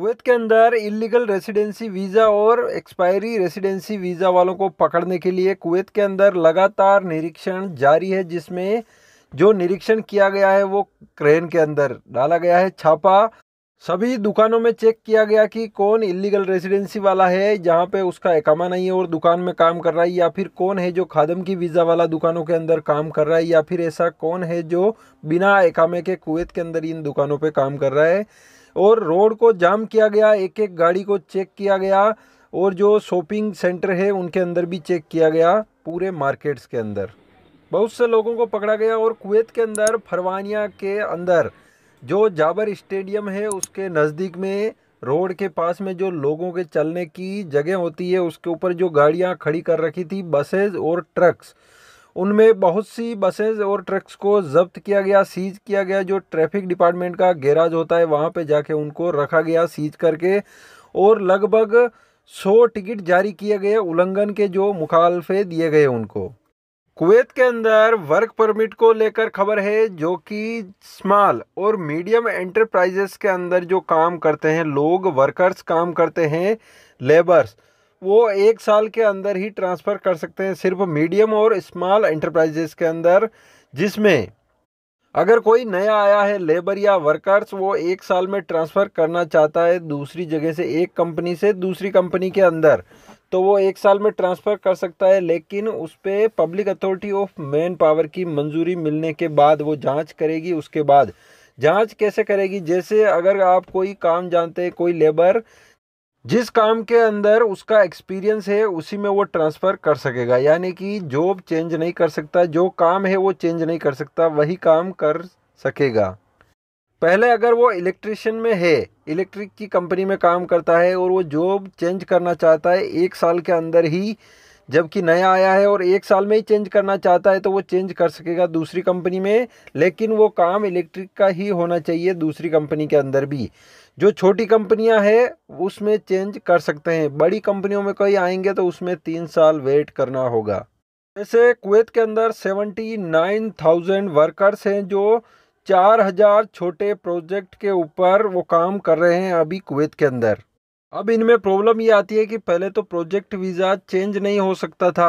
Kuwait के अंदर illegal residency visa और एक्सपायरी रेसिडेंसी वीज़ा वालों को पकड़ने के लिए कुवैत के अंदर लगातार निरीक्षण जारी है जिसमें जो निरीक्षण किया गया है वो क्रेन के अंदर डाला गया है छापा सभी दुकानों में चेक किया गया कि कौन इलीगल रेसिडेंसी वाला है जहाँ पे उसका एकामा नहीं है और दुकान में काम कर रहा है या फिर कौन है जो खादम की वीज़ा वाला दुकानों के अंदर काम कर रहा है या फिर ऐसा कौन है जो बिना एकामे के कुवैत के अंदर इन दुकानों पे काम कर रहा है और रोड को जाम किया गया एक एक गाड़ी को चेक किया गया और जो शॉपिंग सेंटर है उनके अंदर भी चेक किया गया पूरे मार्केट्स के अंदर बहुत से लोगों को पकड़ा गया और कुवैत के अंदर फरवानिया के अंदर जो जाबर स्टेडियम है उसके नज़दीक में रोड के पास में जो लोगों के चलने की जगह होती है उसके ऊपर जो गाड़ियां खड़ी कर रखी थी बसेज और ट्रक्स उनमें बहुत सी बसेज और ट्रक्स को जब्त किया गया सीज किया गया जो ट्रैफिक डिपार्टमेंट का गैराज होता है वहाँ पर जाके उनको रखा गया सीज करके और लगभग सौ टिकट जारी किए गए उल्लंघन के जो मुखालफे दिए गए उनको कुवैत के अंदर वर्क परमिट को लेकर खबर है जो कि स्मॉल और मीडियम एंटरप्राइजेस के अंदर जो काम करते हैं लोग वर्कर्स काम करते हैं लेबर्स वो एक साल के अंदर ही ट्रांसफ़र कर सकते हैं सिर्फ मीडियम और स्मॉल इंटरप्राइजेस के अंदर जिसमें अगर कोई नया आया है लेबर या वर्कर्स वो एक साल में ट्रांसफ़र करना चाहता है दूसरी जगह से एक कंपनी से दूसरी कंपनी के अंदर तो वो एक साल में ट्रांसफ़र कर सकता है लेकिन उस पर public authority of manpower की मंजूरी मिलने के बाद वो जांच करेगी उसके बाद जांच कैसे करेगी जैसे अगर आप कोई काम जानते हैं कोई लेबर जिस काम के अंदर उसका एक्सपीरियंस है उसी में वो ट्रांसफ़र कर सकेगा यानी कि जॉब चेंज नहीं कर सकता जो काम है वो चेंज नहीं कर सकता वही काम कर सकेगा पहले अगर वो इलेक्ट्रिशियन में है इलेक्ट्रिक की कंपनी में काम करता है और वो जॉब चेंज करना चाहता है एक साल के अंदर ही जबकि नया आया है और एक साल में ही चेंज करना चाहता है तो वो चेंज कर सकेगा दूसरी कंपनी में लेकिन वो काम इलेक्ट्रिक का ही होना चाहिए दूसरी कंपनी के अंदर भी जो छोटी कंपनियां हैं उसमें चेंज कर सकते हैं बड़ी कंपनियों में कोई आएंगे तो उसमें तीन साल वेट करना होगा जैसे कुवैत के अंदर सेवेंटी नाइन थाउजेंड वर्कर्स हैं जो चार हज़ार छोटे प्रोजेक्ट के ऊपर वो काम कर रहे हैं अभी कुवैत के अंदर अब इनमें प्रॉब्लम ये आती है कि पहले तो प्रोजेक्ट वीज़ा चेंज नहीं हो सकता था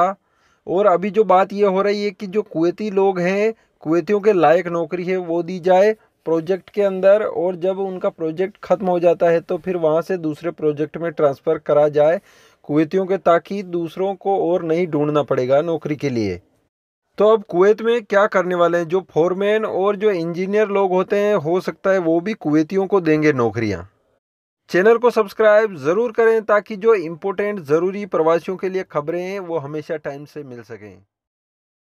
और अभी जो बात ये हो रही है कि जो कुवैती लोग हैं कुवैतियों के लायक नौकरी है वो दी जाए प्रोजेक्ट के अंदर और जब उनका प्रोजेक्ट ख़त्म हो जाता है तो फिर वहाँ से दूसरे प्रोजेक्ट में ट्रांसफ़र करा जाए कुवैतियों के ताकि दूसरों को और नहीं ढूंढना पड़ेगा नौकरी के लिए तो अब कुवैत में क्या करने वाले हैं जो फोरमैन और जो इंजीनियर लोग होते हैं हो सकता है वो भी कुवैतियों को देंगे नौकरियाँ चैनल को सब्सक्राइब ज़रूर करें ताकि जो इम्पोर्टेंट ज़रूरी प्रवासियों के लिए खबरें हैं वो हमेशा टाइम से मिल सकें